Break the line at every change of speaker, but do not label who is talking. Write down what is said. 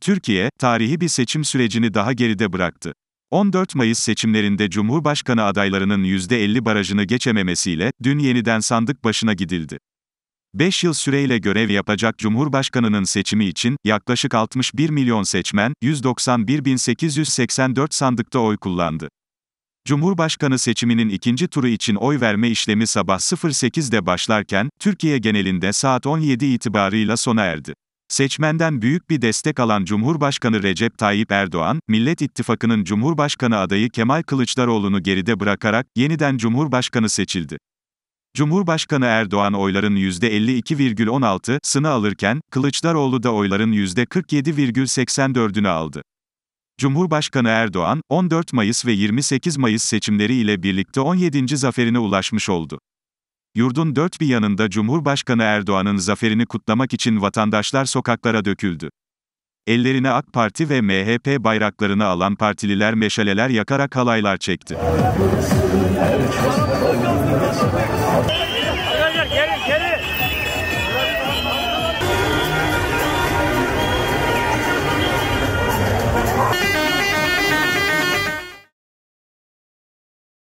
Türkiye, tarihi bir seçim sürecini daha geride bıraktı. 14 Mayıs seçimlerinde Cumhurbaşkanı adaylarının %50 barajını geçememesiyle, dün yeniden sandık başına gidildi. 5 yıl süreyle görev yapacak Cumhurbaşkanı'nın seçimi için, yaklaşık 61 milyon seçmen, 191.884 sandıkta oy kullandı. Cumhurbaşkanı seçiminin ikinci turu için oy verme işlemi sabah 08'de başlarken, Türkiye genelinde saat 17 itibarıyla sona erdi. Seçmenden büyük bir destek alan Cumhurbaşkanı Recep Tayyip Erdoğan, Millet İttifakı'nın Cumhurbaşkanı adayı Kemal Kılıçdaroğlu'nu geride bırakarak yeniden Cumhurbaşkanı seçildi. Cumhurbaşkanı Erdoğan oyların %52,16'sını alırken Kılıçdaroğlu da oyların %47,84'ünü aldı. Cumhurbaşkanı Erdoğan 14 Mayıs ve 28 Mayıs seçimleri ile birlikte 17. zaferine ulaşmış oldu. Yurdun dört bir yanında Cumhurbaşkanı Erdoğan'ın zaferini kutlamak için vatandaşlar sokaklara döküldü. Ellerine AK Parti ve MHP bayraklarını alan partililer meşaleler yakarak halaylar çekti.